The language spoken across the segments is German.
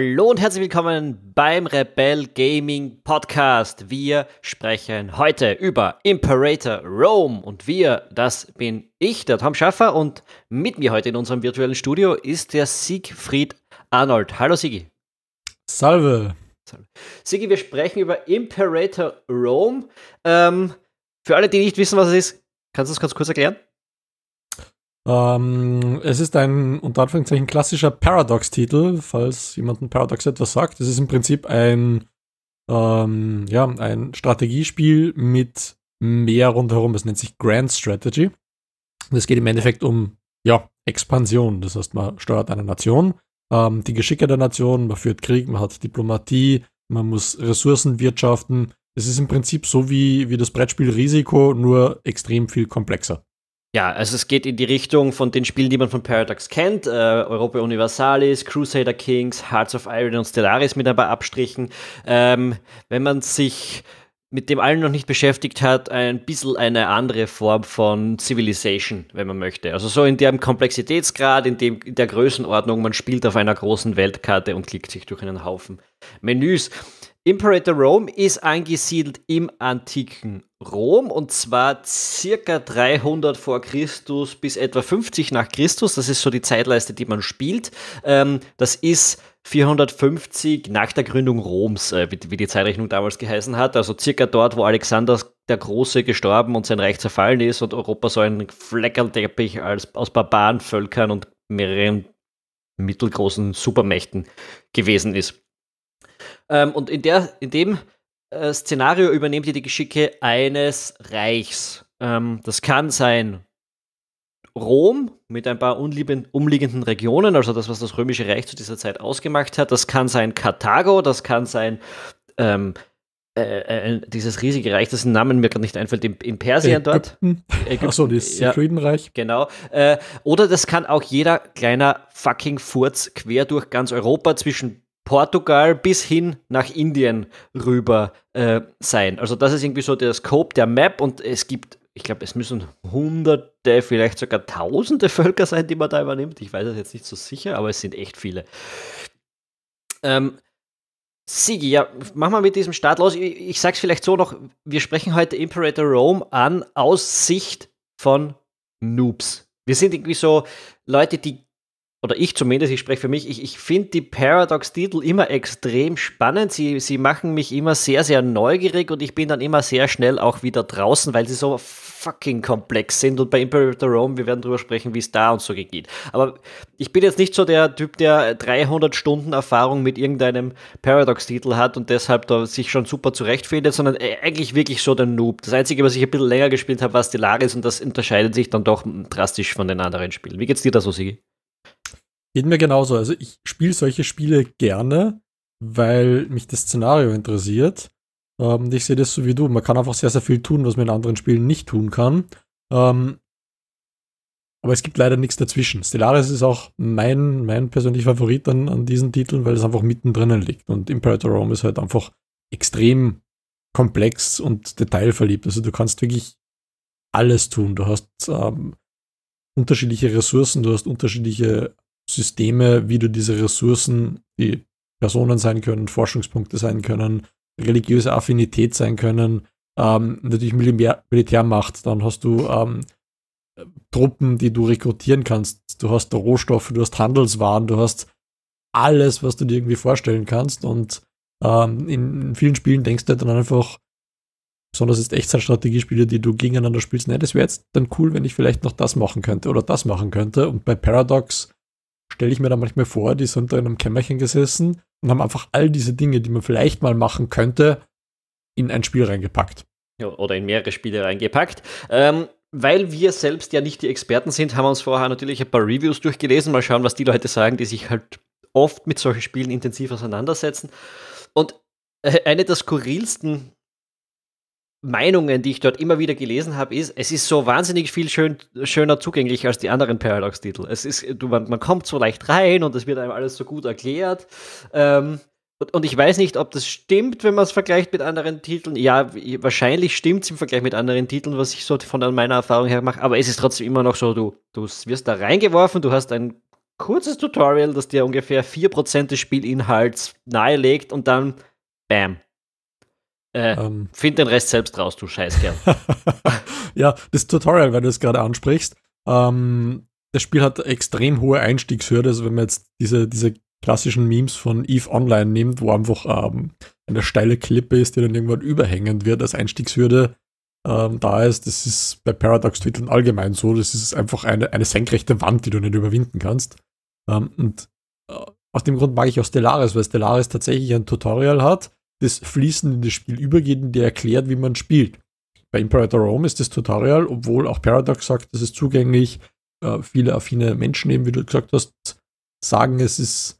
Hallo und herzlich willkommen beim Rebel Gaming Podcast. Wir sprechen heute über Imperator Rome und wir, das bin ich, der Tom Schaffer und mit mir heute in unserem virtuellen Studio ist der Siegfried Arnold. Hallo Sigi. Salve. Salve. Sigi, wir sprechen über Imperator Rome. Ähm, für alle, die nicht wissen, was es ist, kannst du das ganz kurz erklären? Ähm, es ist ein unter Anführungszeichen klassischer Paradox-Titel, falls jemandem Paradox etwas sagt. Es ist im Prinzip ein, ähm, ja, ein Strategiespiel mit mehr rundherum. Es nennt sich Grand Strategy. Es geht im Endeffekt um ja, Expansion. Das heißt, man steuert eine Nation, ähm, die Geschicke der Nation, man führt Krieg, man hat Diplomatie, man muss Ressourcen wirtschaften. Es ist im Prinzip so wie, wie das Brettspiel Risiko, nur extrem viel komplexer. Ja, also es geht in die Richtung von den Spielen, die man von Paradox kennt. Äh, Europa Universalis, Crusader Kings, Hearts of Iron und Stellaris mit ein paar Abstrichen. Ähm, wenn man sich mit dem allen noch nicht beschäftigt hat, ein bisschen eine andere Form von Civilization, wenn man möchte. Also so in dem Komplexitätsgrad, in, dem, in der Größenordnung, man spielt auf einer großen Weltkarte und klickt sich durch einen Haufen Menüs. Imperator Rome ist angesiedelt im antiken Rom und zwar circa 300 vor Christus bis etwa 50 nach Christus. Das ist so die Zeitleiste, die man spielt. Ähm, das ist 450 nach der Gründung Roms, äh, wie die Zeitrechnung damals geheißen hat. Also circa dort, wo Alexander der Große gestorben und sein Reich zerfallen ist und Europa so ein Fleckerlteppich als, aus Barbarenvölkern und mehreren mittelgroßen Supermächten gewesen ist. Ähm, und in, der, in dem äh, Szenario übernehmt ihr die Geschicke eines Reichs. Ähm, das kann sein Rom mit ein paar umliegenden Regionen, also das, was das Römische Reich zu dieser Zeit ausgemacht hat. Das kann sein Karthago, das kann sein ähm, äh, äh, dieses riesige Reich, dessen Namen mir gerade nicht einfällt, in, in Persien dort. Achso, das ja, Genau. Äh, oder das kann auch jeder kleiner fucking Furz quer durch ganz Europa zwischen Portugal bis hin nach Indien rüber äh, sein. Also das ist irgendwie so der Scope der Map und es gibt, ich glaube, es müssen hunderte, vielleicht sogar tausende Völker sein, die man da übernimmt. Ich weiß es jetzt nicht so sicher, aber es sind echt viele. Ähm, Sigi, ja, mach mal mit diesem Start los. Ich, ich sag's vielleicht so noch, wir sprechen heute Imperator Rome an aus Sicht von Noobs. Wir sind irgendwie so Leute, die oder ich zumindest, ich spreche für mich, ich, ich finde die Paradox-Titel immer extrem spannend. Sie, sie machen mich immer sehr, sehr neugierig und ich bin dann immer sehr schnell auch wieder draußen, weil sie so fucking komplex sind. Und bei Imperator Rome, wir werden drüber sprechen, wie es da und so geht. Aber ich bin jetzt nicht so der Typ, der 300 Stunden Erfahrung mit irgendeinem Paradox-Titel hat und deshalb da sich schon super zurechtfindet, sondern e, eigentlich wirklich so der Noob. Das Einzige, was ich ein bisschen länger gespielt habe, war Stellaris und das unterscheidet sich dann doch drastisch von den anderen Spielen. Wie geht's dir da so, Sigi? Geht mir genauso. Also ich spiele solche Spiele gerne, weil mich das Szenario interessiert. Ähm, ich sehe das so wie du. Man kann einfach sehr, sehr viel tun, was man in anderen Spielen nicht tun kann. Ähm, aber es gibt leider nichts dazwischen. Stellaris ist auch mein, mein persönlicher Favorit an, an diesen Titeln, weil es einfach mittendrin liegt. Und Imperator Rome ist halt einfach extrem komplex und detailverliebt. Also du kannst wirklich alles tun. Du hast ähm, unterschiedliche Ressourcen, du hast unterschiedliche Systeme, wie du diese Ressourcen, die Personen sein können, Forschungspunkte sein können, religiöse Affinität sein können, ähm, natürlich Militär, Militärmacht, dann hast du ähm, Truppen, die du rekrutieren kannst, du hast Rohstoffe, du hast Handelswaren, du hast alles, was du dir irgendwie vorstellen kannst und ähm, in vielen Spielen denkst du dann einfach, besonders jetzt Echtzeitstrategiespiele, die du gegeneinander spielst, nein, das wäre jetzt dann cool, wenn ich vielleicht noch das machen könnte oder das machen könnte. Und bei Paradox stelle ich mir da manchmal vor, die sind da in einem Kämmerchen gesessen und haben einfach all diese Dinge, die man vielleicht mal machen könnte, in ein Spiel reingepackt. Ja, oder in mehrere Spiele reingepackt. Ähm, weil wir selbst ja nicht die Experten sind, haben wir uns vorher natürlich ein paar Reviews durchgelesen. Mal schauen, was die Leute sagen, die sich halt oft mit solchen Spielen intensiv auseinandersetzen. Und äh, eine der skurrilsten Meinungen, die ich dort immer wieder gelesen habe, ist, es ist so wahnsinnig viel schön, schöner zugänglich als die anderen Paradox-Titel. Es ist, du, man, man, kommt so leicht rein und es wird einem alles so gut erklärt. Ähm, und, und, ich weiß nicht, ob das stimmt, wenn man es vergleicht mit anderen Titeln. Ja, wahrscheinlich stimmt es im Vergleich mit anderen Titeln, was ich so von meiner Erfahrung her mache, aber es ist trotzdem immer noch so, du, du wirst da reingeworfen, du hast ein kurzes Tutorial, das dir ungefähr 4% des Spielinhalts nahelegt und dann bam, äh, ähm. Find den Rest selbst raus, du Scheißkerl. ja, das Tutorial, weil du es gerade ansprichst. Ähm, das Spiel hat extrem hohe Einstiegshürde. Also wenn man jetzt diese, diese klassischen Memes von Eve Online nimmt, wo einfach ähm, eine steile Klippe ist, die dann irgendwann überhängend wird als Einstiegshürde ähm, da ist, das ist bei Paradox Titeln allgemein so. Das ist einfach eine, eine senkrechte Wand, die du nicht überwinden kannst. Ähm, und äh, aus dem Grund mag ich auch Stellaris, weil Stellaris tatsächlich ein Tutorial hat das fließend in das Spiel übergeht und der erklärt, wie man spielt. Bei Imperator Rome ist das Tutorial, obwohl auch Paradox sagt, das ist zugänglich. Äh, viele affine Menschen, eben wie du gesagt hast, sagen, es ist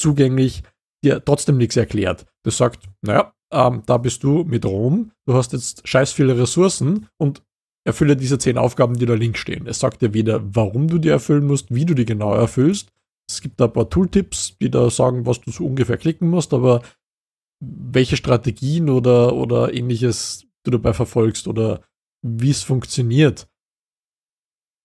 zugänglich, dir trotzdem nichts erklärt. Das sagt, naja, ähm, da bist du mit Rom, du hast jetzt scheiß viele Ressourcen und erfülle diese zehn Aufgaben, die da links stehen. Es sagt dir weder, warum du die erfüllen musst, wie du die genau erfüllst. Es gibt da ein paar Tooltips, die da sagen, was du so ungefähr klicken musst, aber welche Strategien oder, oder ähnliches du dabei verfolgst oder wie es funktioniert.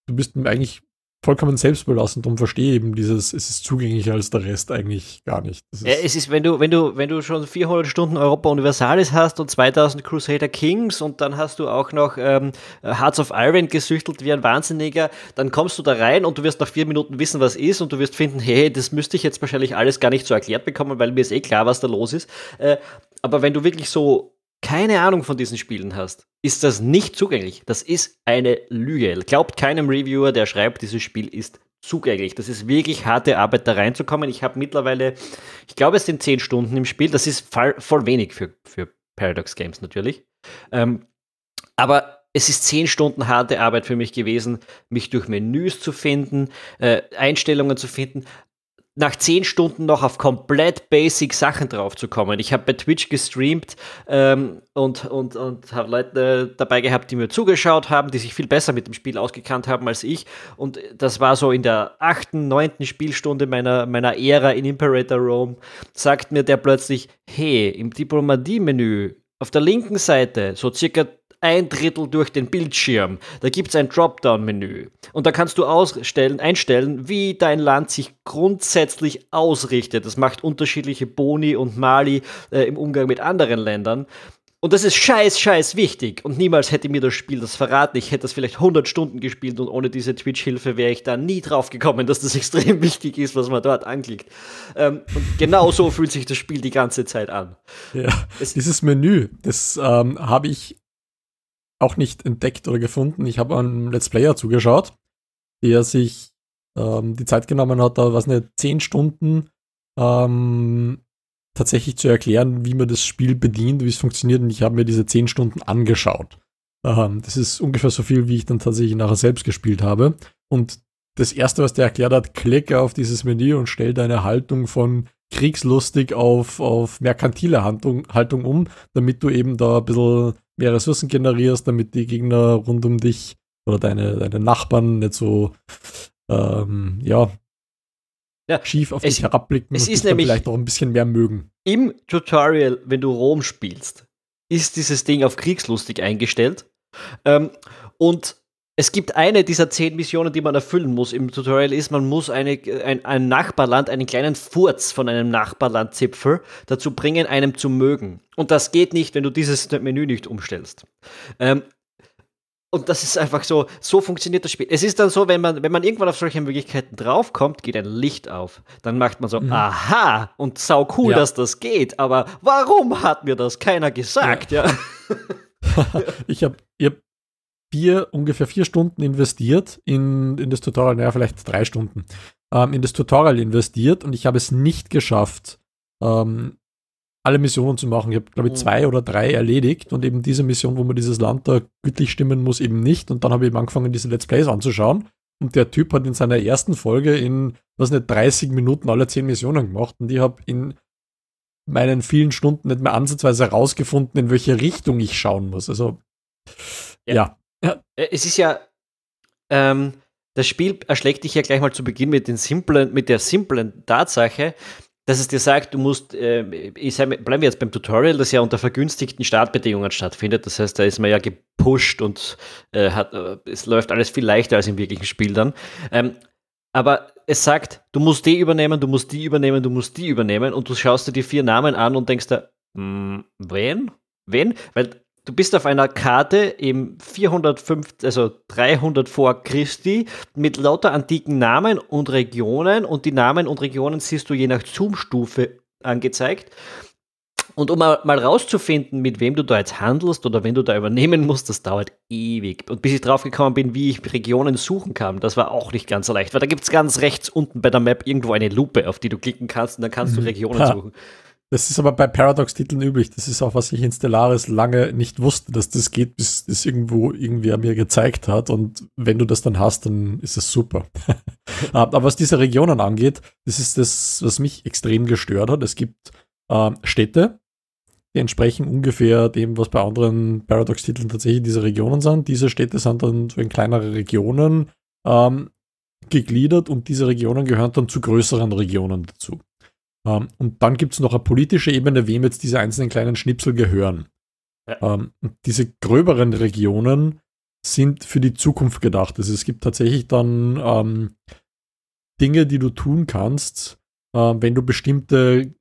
Du bist eigentlich vollkommen selbstbelastend und verstehe eben dieses, es ist zugänglicher als der Rest eigentlich gar nicht. Ist ja, es ist, wenn du, wenn du, wenn du schon 400 Stunden Europa Universalis hast und 2000 Crusader Kings und dann hast du auch noch ähm, Hearts of Iron gesüchtelt wie ein Wahnsinniger, dann kommst du da rein und du wirst nach vier Minuten wissen, was ist und du wirst finden, hey, das müsste ich jetzt wahrscheinlich alles gar nicht so erklärt bekommen, weil mir ist eh klar, was da los ist. Äh, aber wenn du wirklich so keine Ahnung von diesen Spielen hast, ist das nicht zugänglich. Das ist eine Lüge. Glaubt keinem Reviewer, der schreibt, dieses Spiel ist zugänglich. Das ist wirklich harte Arbeit, da reinzukommen. Ich habe mittlerweile, ich glaube, es sind zehn Stunden im Spiel. Das ist voll, wenig für, für Paradox Games natürlich. Ähm, aber es ist zehn Stunden harte Arbeit für mich gewesen, mich durch Menüs zu finden, äh, Einstellungen zu finden, nach zehn Stunden noch auf komplett basic Sachen drauf zu kommen. Ich habe bei Twitch gestreamt ähm, und, und, und habe Leute dabei gehabt, die mir zugeschaut haben, die sich viel besser mit dem Spiel ausgekannt haben als ich. Und das war so in der achten, neunten Spielstunde meiner, meiner Ära in Imperator Rome, sagt mir der plötzlich, hey, im Diplomatie-Menü auf der linken Seite, so circa ein Drittel durch den Bildschirm. Da gibt es ein Dropdown-Menü. Und da kannst du ausstellen, einstellen, wie dein Land sich grundsätzlich ausrichtet. Das macht unterschiedliche Boni und Mali äh, im Umgang mit anderen Ländern. Und das ist scheiß, scheiß wichtig. Und niemals hätte mir das Spiel das verraten. Ich hätte das vielleicht 100 Stunden gespielt und ohne diese Twitch-Hilfe wäre ich da nie drauf gekommen, dass das extrem wichtig ist, was man dort anklickt. Ähm, und genau so fühlt sich das Spiel die ganze Zeit an. Ja, es, dieses Menü, das ähm, habe ich auch nicht entdeckt oder gefunden. Ich habe einem Let's Player zugeschaut, der sich ähm, die Zeit genommen hat, da was eine zehn Stunden ähm, tatsächlich zu erklären, wie man das Spiel bedient, wie es funktioniert. Und ich habe mir diese zehn Stunden angeschaut. Ähm, das ist ungefähr so viel, wie ich dann tatsächlich nachher selbst gespielt habe. Und das erste, was der erklärt hat, klicke auf dieses Menü und stell deine Haltung von kriegslustig auf, auf merkantile Handlung, Haltung um, damit du eben da ein bisschen mehr Ressourcen generierst, damit die Gegner rund um dich oder deine, deine Nachbarn nicht so ähm, ja, ja, schief auf es, dich herabblicken es und ist nämlich vielleicht auch ein bisschen mehr mögen. Im Tutorial, wenn du Rom spielst, ist dieses Ding auf kriegslustig eingestellt. Ähm, und es gibt eine dieser zehn Missionen, die man erfüllen muss im Tutorial, ist, man muss eine, ein, ein Nachbarland, einen kleinen Furz von einem Nachbarlandzipfel dazu bringen, einem zu mögen. Und das geht nicht, wenn du dieses Menü nicht umstellst. Ähm, und das ist einfach so, so funktioniert das Spiel. Es ist dann so, wenn man, wenn man irgendwann auf solche Möglichkeiten draufkommt, geht ein Licht auf. Dann macht man so, mhm. aha, und sau cool, ja. dass das geht, aber warum hat mir das keiner gesagt, ja. ja. ich habe ich hab vier, ungefähr vier Stunden investiert in, in das Tutorial, naja, vielleicht drei Stunden, ähm, in das Tutorial investiert und ich habe es nicht geschafft, ähm, alle Missionen zu machen. Ich habe, glaube ich, mhm. zwei oder drei erledigt und eben diese Mission, wo man dieses Land da gütlich stimmen muss, eben nicht. Und dann habe ich eben angefangen, diese Let's Plays anzuschauen. Und der Typ hat in seiner ersten Folge in, was nicht, 30 Minuten alle 10 Missionen gemacht. Und ich habe in meinen vielen Stunden nicht mehr ansatzweise herausgefunden, in welche Richtung ich schauen muss. Also, ja. ja. Ja. Äh, es ist ja, ähm, das Spiel erschlägt dich ja gleich mal zu Beginn mit, den simplen, mit der simplen Tatsache, dass es dir sagt, du musst, äh, ich sag, bleiben wir jetzt beim Tutorial, das ja unter vergünstigten Startbedingungen stattfindet. Das heißt, da ist man ja gepusht und äh, hat, äh, es läuft alles viel leichter als im wirklichen Spiel dann. Ähm, aber es sagt, du musst die übernehmen, du musst die übernehmen, du musst die übernehmen und du schaust dir die vier Namen an und denkst da, mh, hm, wen? Wen? Weil du bist auf einer Karte im 405, also 300 vor Christi mit lauter antiken Namen und Regionen und die Namen und Regionen siehst du je nach Zoom-Stufe angezeigt. Und um mal rauszufinden, mit wem du da jetzt handelst oder wenn du da übernehmen musst, das dauert ewig. Und bis ich draufgekommen bin, wie ich Regionen suchen kann, das war auch nicht ganz so leicht, weil da gibt es ganz rechts unten bei der Map irgendwo eine Lupe, auf die du klicken kannst und dann kannst du mhm. Regionen suchen. Das ist aber bei Paradox-Titeln üblich. Das ist auch, was ich in Stellaris lange nicht wusste, dass das geht, bis das irgendwo irgendwer mir gezeigt hat. Und wenn du das dann hast, dann ist es super. aber was diese Regionen angeht, das ist das, was mich extrem gestört hat. Es gibt äh, Städte, die entsprechen ungefähr dem, was bei anderen Paradox-Titeln tatsächlich diese Regionen sind. Diese Städte sind dann so in kleinere Regionen ähm, gegliedert und diese Regionen gehören dann zu größeren Regionen dazu. Ähm, und dann gibt es noch eine politische Ebene, wem jetzt diese einzelnen kleinen Schnipsel gehören. Ja. Ähm, diese gröberen Regionen sind für die Zukunft gedacht. Also es gibt tatsächlich dann ähm, Dinge, die du tun kannst, äh, wenn du bestimmte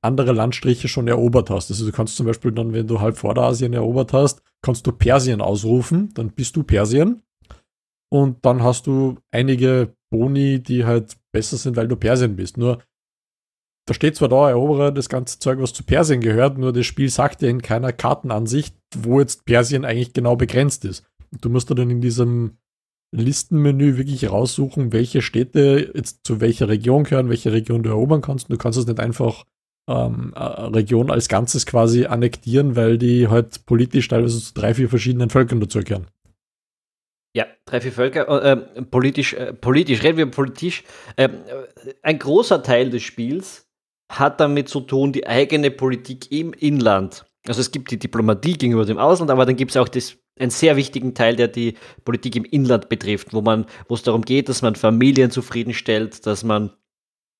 andere Landstriche schon erobert hast. Also du kannst zum Beispiel dann, wenn du halb Vorderasien erobert hast, kannst du Persien ausrufen, dann bist du Persien. Und dann hast du einige Boni, die halt besser sind, weil du Persien bist. Nur da steht zwar da, erobere das ganze Zeug, was zu Persien gehört, nur das Spiel sagt dir in keiner Kartenansicht, wo jetzt Persien eigentlich genau begrenzt ist. du musst dann in diesem Listenmenü wirklich raussuchen, welche Städte jetzt zu welcher Region gehören, welche Region du erobern kannst. du kannst es nicht einfach ähm, Region als Ganzes quasi annektieren, weil die halt politisch teilweise zu drei, vier verschiedenen Völkern dazugehören. Ja, drei, vier Völker, äh, ähm, politisch, äh, politisch, reden wir politisch. Ähm, äh, ein großer Teil des Spiels hat damit zu tun, die eigene Politik im Inland. Also es gibt die Diplomatie gegenüber dem Ausland, aber dann gibt es auch das, einen sehr wichtigen Teil, der die Politik im Inland betrifft, wo man, wo es darum geht, dass man Familien zufriedenstellt, dass man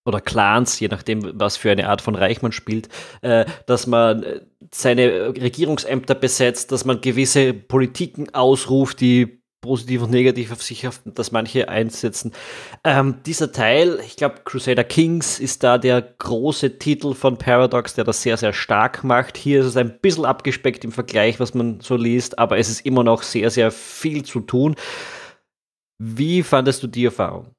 oder Clans, je nachdem, was für eine Art von Reich man spielt, äh, dass man äh, seine Regierungsämter besetzt, dass man gewisse Politiken ausruft, die positiv und negativ auf sich, auf das manche einsetzen. Ähm, dieser Teil, ich glaube, Crusader Kings ist da der große Titel von Paradox, der das sehr, sehr stark macht. Hier ist es ein bisschen abgespeckt im Vergleich, was man so liest, aber es ist immer noch sehr, sehr viel zu tun. Wie fandest du die Erfahrung?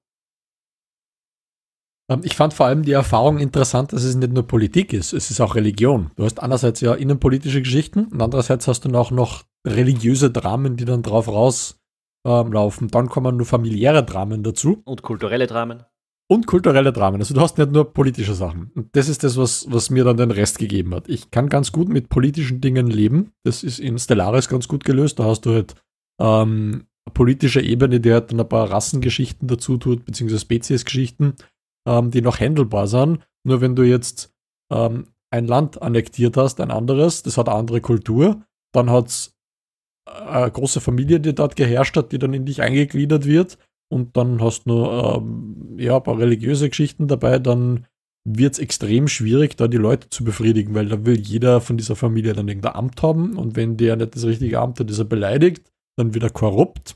Ähm, ich fand vor allem die Erfahrung interessant, dass es nicht nur Politik ist, es ist auch Religion. Du hast einerseits ja innenpolitische Geschichten und andererseits hast du auch noch religiöse Dramen, die dann drauf raus ähm, laufen. Dann kommen nur familiäre Dramen dazu. Und kulturelle Dramen. Und kulturelle Dramen. Also du hast nicht nur politische Sachen. Und das ist das, was, was mir dann den Rest gegeben hat. Ich kann ganz gut mit politischen Dingen leben. Das ist in Stellaris ganz gut gelöst. Da hast du halt ähm, politische Ebene, die halt dann ein paar Rassengeschichten dazu tut, beziehungsweise Speziesgeschichten, ähm, die noch handelbar sind. Nur wenn du jetzt ähm, ein Land annektiert hast, ein anderes, das hat eine andere Kultur, dann hat es eine große Familie, die dort geherrscht hat, die dann in dich eingegliedert wird. Und dann hast du nur ähm, ja, ein paar religiöse Geschichten dabei, dann wird es extrem schwierig, da die Leute zu befriedigen, weil da will jeder von dieser Familie dann irgendein Amt haben und wenn der nicht das richtige Amt hat, ist er beleidigt, dann wird er korrupt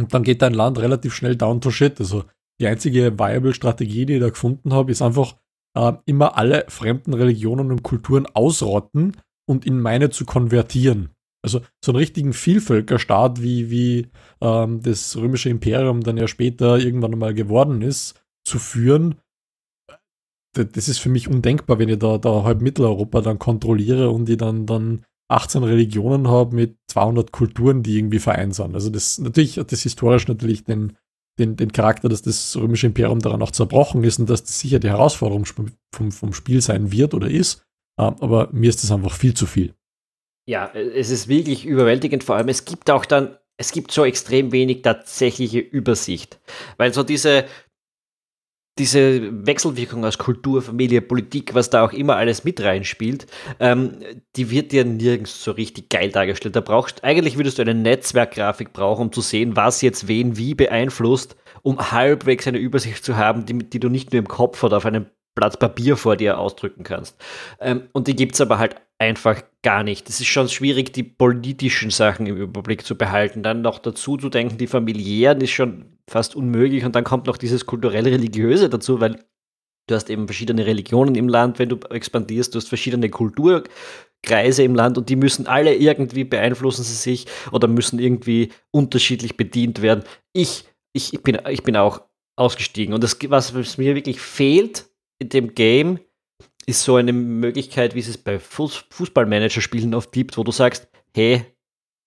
und dann geht dein Land relativ schnell down to shit. Also die einzige viable Strategie, die ich da gefunden habe, ist einfach äh, immer alle fremden Religionen und Kulturen ausrotten und in meine zu konvertieren. Also so einen richtigen Vielvölkerstaat, wie, wie ähm, das römische Imperium dann ja später irgendwann einmal geworden ist, zu führen, das ist für mich undenkbar, wenn ich da, da halb Mitteleuropa dann kontrolliere und ich dann, dann 18 Religionen habe mit 200 Kulturen, die irgendwie vereint sind. Also das natürlich hat das historisch natürlich den, den, den Charakter, dass das römische Imperium daran auch zerbrochen ist und dass das sicher die Herausforderung vom, vom Spiel sein wird oder ist. Ähm, aber mir ist das einfach viel zu viel. Ja, äh, es ist wirklich überwältigend. Vor allem, es gibt auch dann, es gibt so extrem wenig tatsächliche Übersicht. Weil so diese, diese Wechselwirkung aus Kultur, Familie, Politik, was da auch immer alles mit reinspielt, ähm, die wird dir nirgends so richtig geil dargestellt. Da brauchst, eigentlich würdest du eine Netzwerkgrafik brauchen, um zu sehen, was jetzt wen wie beeinflusst, um halbwegs eine Übersicht zu haben, die, die du nicht nur im Kopf oder auf einem Blatt Papier vor dir ausdrücken kannst. Ähm, und die gibt es aber halt einfach gar nicht. Es ist schon schwierig, die politischen Sachen im Überblick zu behalten. Dann noch dazu zu denken, die familiären ist schon fast unmöglich. Und dann kommt noch dieses kulturell-religiöse dazu, weil du hast eben verschiedene Religionen im Land, wenn du expandierst, du hast verschiedene Kulturkreise im Land und die müssen alle irgendwie beeinflussen sie sich oder müssen irgendwie unterschiedlich bedient werden. Ich, ich, ich, bin, ich bin auch ausgestiegen. Und das, was mir wirklich fehlt, in dem Game ist so eine Möglichkeit, wie es es bei Fußballmanager-Spielen oft gibt, wo du sagst, hey,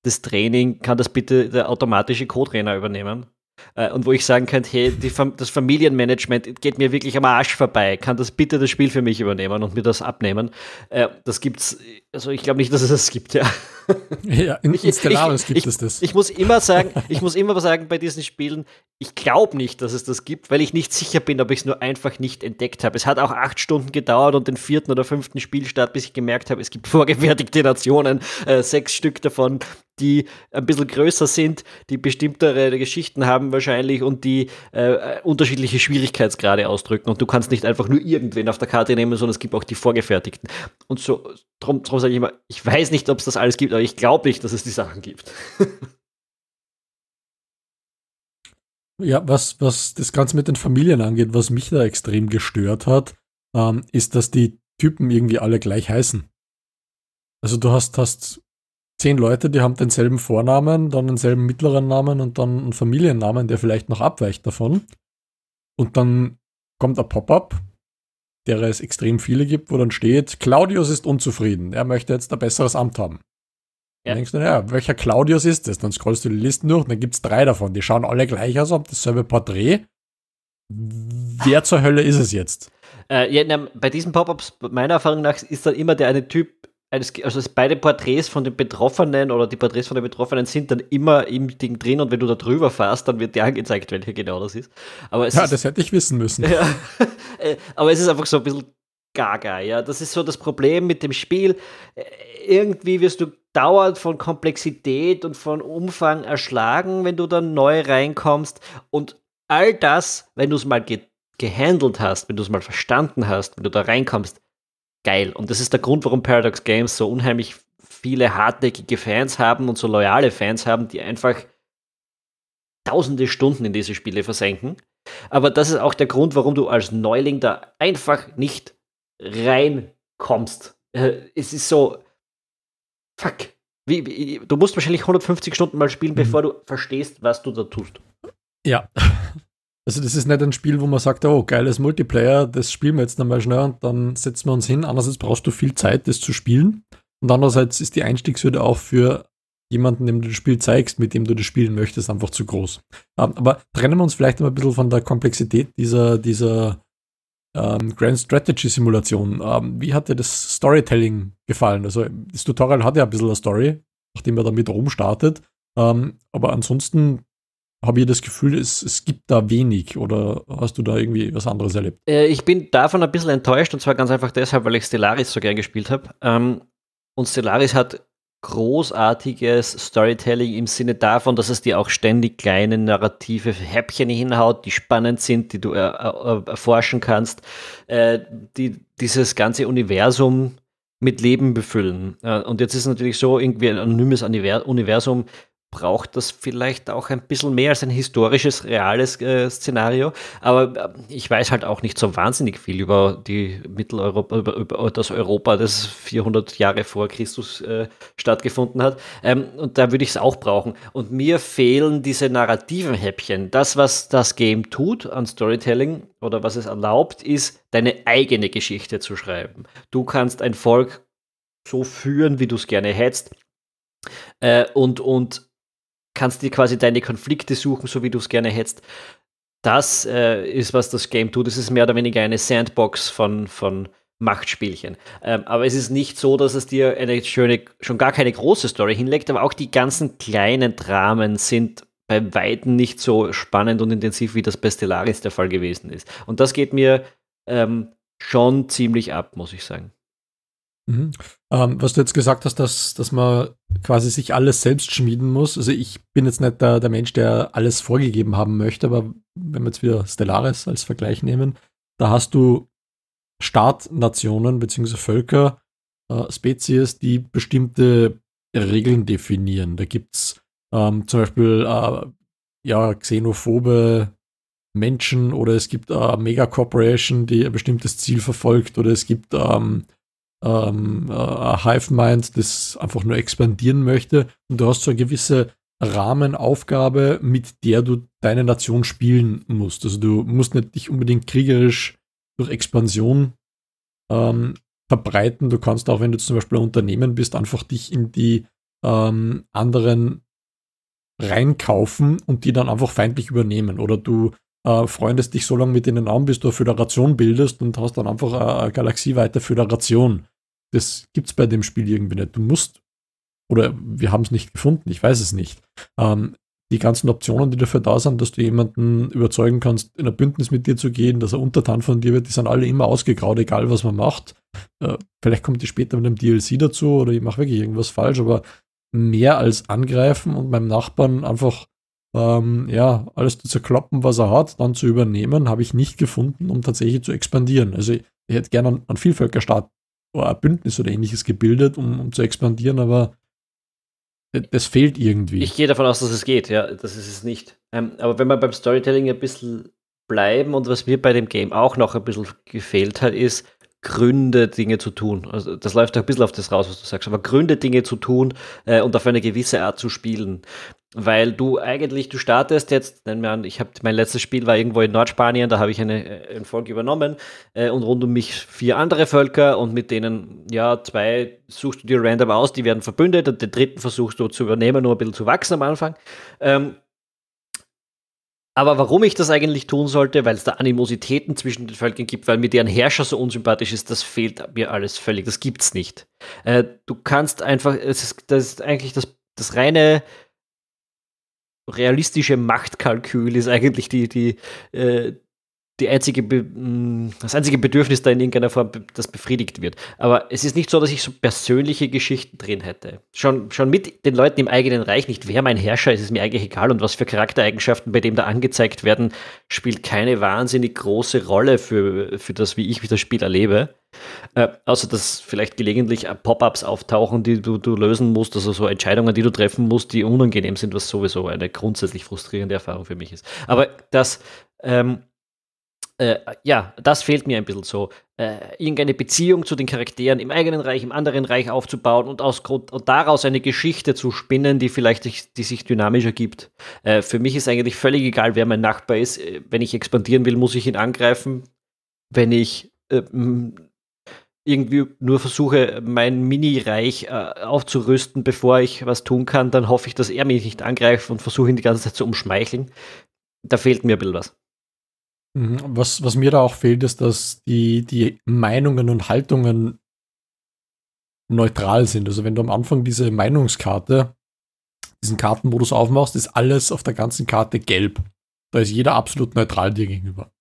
das Training kann das bitte der automatische Co-Trainer übernehmen. Äh, und wo ich sagen könnte, hey, Fam das Familienmanagement geht mir wirklich am Arsch vorbei. Kann das bitte das Spiel für mich übernehmen und mir das abnehmen? Äh, das gibt's, also ich glaube nicht, dass es das gibt, ja. Ja, in, ich, in Stellaris gibt ich, es das. Ich muss immer sagen, ich muss immer sagen bei diesen Spielen, ich glaube nicht, dass es das gibt, weil ich nicht sicher bin, ob ich es nur einfach nicht entdeckt habe. Es hat auch acht Stunden gedauert und den vierten oder fünften Spielstart, bis ich gemerkt habe, es gibt vorgefertigte Nationen, äh, sechs Stück davon, die ein bisschen größer sind, die bestimmtere Geschichten haben wahrscheinlich und die äh, äh, unterschiedliche Schwierigkeitsgrade ausdrücken. Und du kannst nicht einfach nur irgendwen auf der Karte nehmen, sondern es gibt auch die vorgefertigten. Und so, drum, sage ich immer, ich weiß nicht, ob es das alles gibt, aber ich glaube nicht, dass es die Sachen gibt. ja, was, was das Ganze mit den Familien angeht, was mich da extrem gestört hat, ähm, ist, dass die Typen irgendwie alle gleich heißen. Also du hast, hast zehn Leute, die haben denselben Vornamen, dann denselben mittleren Namen und dann einen Familiennamen, der vielleicht noch abweicht davon. Und dann kommt ein Pop-up, der es extrem viele gibt, wo dann steht, Claudius ist unzufrieden, er möchte jetzt ein besseres Amt haben. Ja. Dann denkst du, ja, welcher Claudius ist das? Dann scrollst du die Listen durch dann gibt es drei davon. Die schauen alle gleich aus, ob dasselbe Porträt. Wer zur Hölle ist es jetzt? Äh, ja, na, bei diesen Pop-Ups, meiner Erfahrung nach, ist dann immer der eine Typ, also beide Porträts von den Betroffenen oder die Porträts von den Betroffenen sind dann immer im Ding drin und wenn du da drüber fährst, dann wird dir angezeigt, welcher genau das ist. Aber ja, ist, das hätte ich wissen müssen. Ja, äh, aber es ist einfach so ein bisschen gaga, ja. Das ist so das Problem mit dem Spiel. Äh, irgendwie wirst du dauernd von Komplexität und von Umfang erschlagen, wenn du dann neu reinkommst. Und all das, wenn du es mal ge gehandelt hast, wenn du es mal verstanden hast, wenn du da reinkommst, geil. Und das ist der Grund, warum Paradox Games so unheimlich viele hartnäckige Fans haben und so loyale Fans haben, die einfach tausende Stunden in diese Spiele versenken. Aber das ist auch der Grund, warum du als Neuling da einfach nicht reinkommst. Äh, es ist so, Fuck. Wie, wie, du musst wahrscheinlich 150 Stunden mal spielen, mhm. bevor du verstehst, was du da tust. Ja. Also das ist nicht ein Spiel, wo man sagt, oh, geiles Multiplayer, das spielen wir jetzt nochmal schnell und dann setzen wir uns hin. Andererseits brauchst du viel Zeit, das zu spielen. Und andererseits ist die Einstiegshürde auch für jemanden, dem du das Spiel zeigst, mit dem du das spielen möchtest, einfach zu groß. Ähm, aber trennen wir uns vielleicht mal ein bisschen von der Komplexität dieser, dieser ähm, Grand Strategy Simulation. Ähm, wie hat dir das Storytelling gefallen? Also das Tutorial hat ja ein bisschen eine Story, nachdem er damit rumstartet. Ähm, aber ansonsten habe ich das Gefühl, es, es gibt da wenig oder hast du da irgendwie was anderes erlebt? Äh, ich bin davon ein bisschen enttäuscht und zwar ganz einfach deshalb, weil ich Stellaris so gern gespielt habe. Ähm, und Stellaris hat großartiges Storytelling im Sinne davon, dass es dir auch ständig kleine narrative Häppchen hinhaut, die spannend sind, die du er, äh, er, äh, erforschen kannst, äh, die dieses ganze Universum mit Leben befüllen. Äh, und jetzt ist natürlich so, irgendwie ein anonymes Universum braucht das vielleicht auch ein bisschen mehr als ein historisches, reales äh, Szenario. Aber äh, ich weiß halt auch nicht so wahnsinnig viel über die Mitteleuropa, über, über das Europa, das 400 Jahre vor Christus äh, stattgefunden hat. Ähm, und da würde ich es auch brauchen. Und mir fehlen diese narrativen Häppchen. Das, was das Game tut an Storytelling oder was es erlaubt, ist, deine eigene Geschichte zu schreiben. Du kannst ein Volk so führen, wie du es gerne hättest. Äh, und, und kannst dir quasi deine Konflikte suchen, so wie du es gerne hättest. Das äh, ist, was das Game tut. Es ist mehr oder weniger eine Sandbox von, von Machtspielchen. Ähm, aber es ist nicht so, dass es dir eine schöne, schon gar keine große Story hinlegt, aber auch die ganzen kleinen Dramen sind bei Weitem nicht so spannend und intensiv, wie das bei Stellaris der Fall gewesen ist. Und das geht mir ähm, schon ziemlich ab, muss ich sagen. Mhm. Ähm, was du jetzt gesagt hast, dass, dass man quasi sich alles selbst schmieden muss. Also ich bin jetzt nicht der, der Mensch, der alles vorgegeben haben möchte, aber wenn wir jetzt wieder Stellaris als Vergleich nehmen, da hast du Staatnationen bzw. Völker, äh, Spezies, die bestimmte Regeln definieren. Da gibt es ähm, zum Beispiel äh, ja, xenophobe Menschen oder es gibt eine äh, Megacorporation, die ein bestimmtes Ziel verfolgt oder es gibt ähm, ähm, äh, Hive Mind das einfach nur expandieren möchte. Und du hast so eine gewisse Rahmenaufgabe, mit der du deine Nation spielen musst. Also du musst nicht dich unbedingt kriegerisch durch Expansion ähm, verbreiten. Du kannst auch, wenn du zum Beispiel ein Unternehmen bist, einfach dich in die ähm, anderen reinkaufen und die dann einfach feindlich übernehmen. Oder du äh, freundest dich so lange mit ihnen an, bis du eine Föderation bildest und hast dann einfach eine, eine galaxieweite Föderation. Das gibt's bei dem Spiel irgendwie nicht. Du musst, oder wir haben es nicht gefunden, ich weiß es nicht. Ähm, die ganzen Optionen, die dafür da sind, dass du jemanden überzeugen kannst, in ein Bündnis mit dir zu gehen, dass er Untertan von dir wird, die sind alle immer ausgegraut, egal was man macht. Äh, vielleicht kommt die später mit einem DLC dazu oder ich mache wirklich irgendwas falsch, aber mehr als angreifen und meinem Nachbarn einfach ähm, ja, alles zu zerkloppen, was er hat, dann zu übernehmen, habe ich nicht gefunden, um tatsächlich zu expandieren. Also ich, ich hätte gerne einen, einen Vielvölkerstaat oder ein Bündnis oder ähnliches gebildet, um, um zu expandieren, aber das fehlt irgendwie. Ich gehe davon aus, dass es geht, ja, das ist es nicht. Ähm, aber wenn wir beim Storytelling ein bisschen bleiben und was mir bei dem Game auch noch ein bisschen gefehlt hat, ist, Gründe, Dinge zu tun. Also das läuft auch ein bisschen auf das raus, was du sagst, aber Gründe, Dinge zu tun äh, und auf eine gewisse Art zu spielen weil du eigentlich, du startest jetzt, nennen wir an, ich habe mein letztes Spiel war irgendwo in Nordspanien, da habe ich eine, äh, ein Volk übernommen äh, und rund um mich vier andere Völker und mit denen, ja, zwei suchst du dir random aus, die werden verbündet und den dritten versuchst du zu übernehmen, nur ein bisschen zu wachsen am Anfang. Ähm, aber warum ich das eigentlich tun sollte, weil es da Animositäten zwischen den Völkern gibt, weil mit deren Herrscher so unsympathisch ist, das fehlt mir alles völlig. Das gibt's nicht. Äh, du kannst einfach, es ist, das ist eigentlich das, das reine realistische Machtkalkül ist eigentlich die, die, äh, die einzige mm, das einzige Bedürfnis da in irgendeiner Form, das befriedigt wird. Aber es ist nicht so, dass ich so persönliche Geschichten drin hätte. Schon, schon mit den Leuten im eigenen Reich, nicht wer mein Herrscher ist, ist mir eigentlich egal und was für Charaktereigenschaften bei dem da angezeigt werden, spielt keine wahnsinnig große Rolle für, für das, wie ich das Spiel erlebe. Äh, außer dass vielleicht gelegentlich Pop-ups auftauchen, die du, du lösen musst, also so Entscheidungen, die du treffen musst, die unangenehm sind, was sowieso eine grundsätzlich frustrierende Erfahrung für mich ist. Aber das ähm, äh, ja, das fehlt mir ein bisschen so. Äh, irgendeine Beziehung zu den Charakteren im eigenen Reich, im anderen Reich aufzubauen und, aus, und daraus eine Geschichte zu spinnen, die vielleicht sich, die sich dynamisch ergibt. Äh, für mich ist eigentlich völlig egal, wer mein Nachbar ist. Äh, wenn ich expandieren will, muss ich ihn angreifen. Wenn ich äh, irgendwie nur versuche, mein Mini-Reich äh, aufzurüsten, bevor ich was tun kann, dann hoffe ich, dass er mich nicht angreift und versuche ihn die ganze Zeit zu umschmeicheln. Da fehlt mir ein bisschen was. Mhm. Was, was mir da auch fehlt, ist, dass die, die Meinungen und Haltungen neutral sind. Also wenn du am Anfang diese Meinungskarte, diesen Kartenmodus aufmachst, ist alles auf der ganzen Karte gelb. Da ist jeder absolut neutral dir gegenüber.